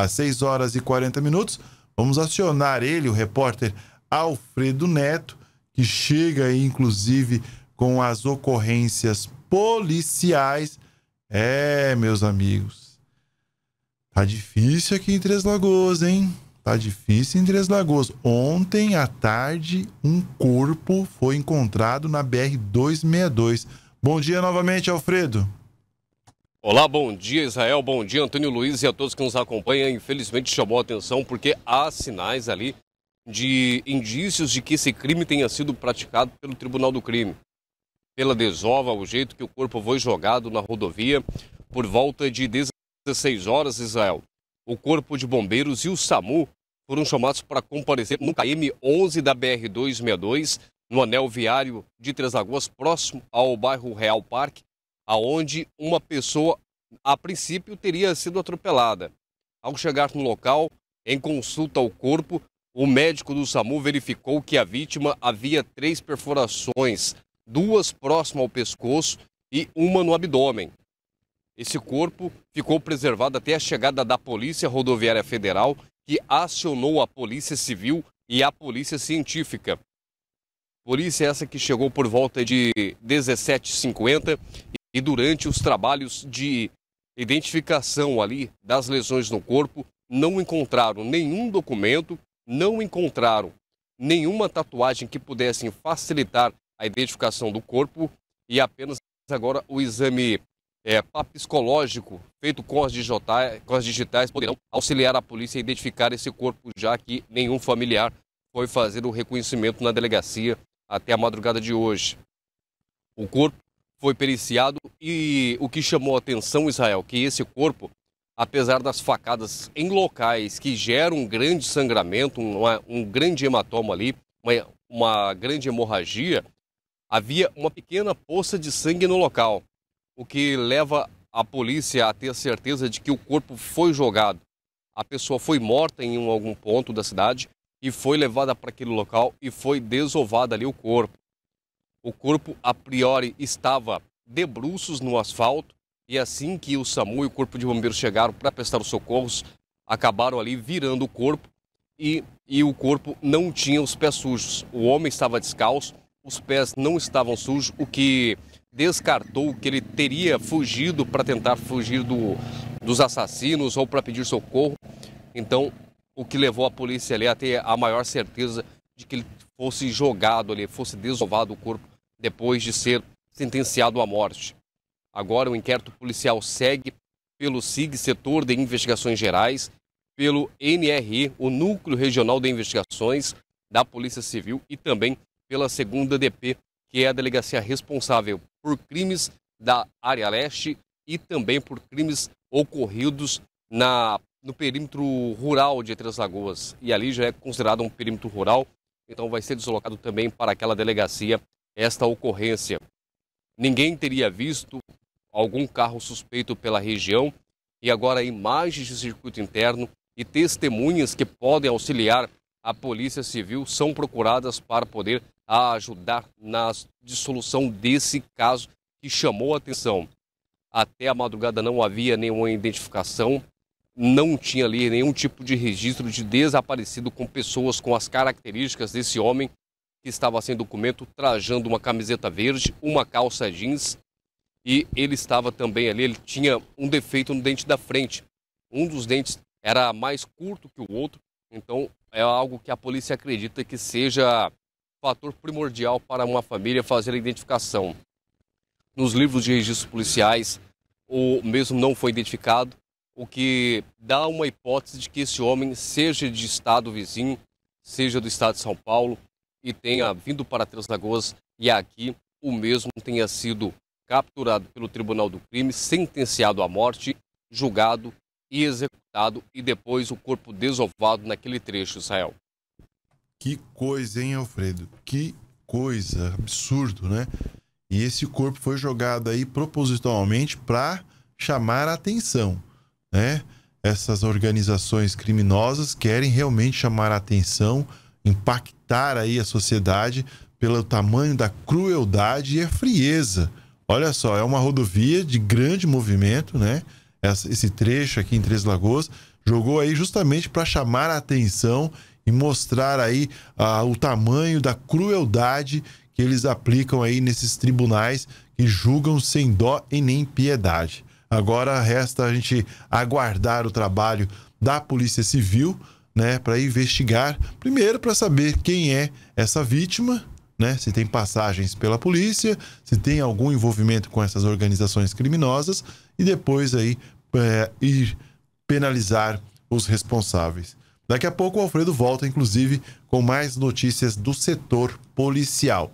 às 6 horas e 40 minutos. Vamos acionar ele, o repórter Alfredo Neto, que chega aí, inclusive, com as ocorrências policiais. É, meus amigos, tá difícil aqui em Três Lagoas, hein? Tá difícil em Três Lagoas. Ontem à tarde, um corpo foi encontrado na BR 262. Bom dia novamente, Alfredo. Olá, bom dia Israel, bom dia Antônio Luiz e a todos que nos acompanham. Infelizmente chamou a atenção porque há sinais ali de indícios de que esse crime tenha sido praticado pelo Tribunal do Crime. Pela desova, o jeito que o corpo foi jogado na rodovia por volta de 16 horas, Israel. O Corpo de Bombeiros e o SAMU foram chamados para comparecer no KM11 da BR-262, no anel viário de Três Lagoas, próximo ao bairro Real Parque aonde uma pessoa, a princípio, teria sido atropelada. Ao chegar no local, em consulta ao corpo, o médico do SAMU verificou que a vítima havia três perfurações, duas próximas ao pescoço e uma no abdômen. Esse corpo ficou preservado até a chegada da Polícia Rodoviária Federal, que acionou a Polícia Civil e a Polícia Científica. Polícia essa que chegou por volta de 17h50 e durante os trabalhos de identificação ali das lesões no corpo, não encontraram nenhum documento, não encontraram nenhuma tatuagem que pudessem facilitar a identificação do corpo e apenas agora o exame é, papiscológico feito com as, digitais, com as digitais poderão auxiliar a polícia a identificar esse corpo, já que nenhum familiar foi fazer o reconhecimento na delegacia até a madrugada de hoje. O corpo foi periciado e o que chamou a atenção, Israel, que esse corpo, apesar das facadas em locais que geram um grande sangramento, um grande hematoma ali, uma, uma grande hemorragia, havia uma pequena poça de sangue no local, o que leva a polícia a ter certeza de que o corpo foi jogado. A pessoa foi morta em algum ponto da cidade e foi levada para aquele local e foi desovada ali o corpo. O corpo, a priori, estava debruços no asfalto e assim que o SAMU e o Corpo de Bombeiros chegaram para prestar os socorros, acabaram ali virando o corpo e, e o corpo não tinha os pés sujos. O homem estava descalço, os pés não estavam sujos, o que descartou que ele teria fugido para tentar fugir do, dos assassinos ou para pedir socorro. Então, o que levou a polícia ali a ter a maior certeza de que ele fosse jogado ali, fosse desovado o corpo depois de ser sentenciado à morte. Agora o inquérito policial segue pelo SIG, Setor de Investigações Gerais, pelo NRI, o Núcleo Regional de Investigações da Polícia Civil e também pela segunda DP, que é a delegacia responsável por crimes da área leste e também por crimes ocorridos na, no perímetro rural de Três Lagoas. E ali já é considerado um perímetro rural, então vai ser deslocado também para aquela delegacia esta ocorrência. Ninguém teria visto algum carro suspeito pela região e agora imagens de circuito interno e testemunhas que podem auxiliar a Polícia Civil são procuradas para poder ajudar na dissolução desse caso que chamou a atenção. Até a madrugada não havia nenhuma identificação, não tinha ali nenhum tipo de registro de desaparecido com pessoas com as características desse homem que estava sem documento, trajando uma camiseta verde, uma calça jeans e ele estava também ali, ele tinha um defeito no dente da frente. Um dos dentes era mais curto que o outro, então é algo que a polícia acredita que seja fator primordial para uma família fazer a identificação. Nos livros de registros policiais, o mesmo não foi identificado, o que dá uma hipótese de que esse homem seja de estado vizinho, seja do estado de São Paulo, e tenha vindo para Três Lagoas e aqui o mesmo tenha sido capturado pelo Tribunal do Crime, sentenciado à morte, julgado e executado e depois o corpo desovado naquele trecho, Israel. Que coisa, hein, Alfredo? Que coisa, absurdo, né? E esse corpo foi jogado aí propositalmente para chamar a atenção, né? Essas organizações criminosas querem realmente chamar a atenção impactar aí a sociedade pelo tamanho da crueldade e a frieza. Olha só, é uma rodovia de grande movimento, né? Esse trecho aqui em Três Lagoas jogou aí justamente para chamar a atenção e mostrar aí ah, o tamanho da crueldade que eles aplicam aí nesses tribunais que julgam sem dó e nem piedade. Agora resta a gente aguardar o trabalho da Polícia Civil né, para investigar, primeiro para saber quem é essa vítima, né, se tem passagens pela polícia, se tem algum envolvimento com essas organizações criminosas e depois aí é, ir penalizar os responsáveis. Daqui a pouco o Alfredo volta, inclusive, com mais notícias do setor policial.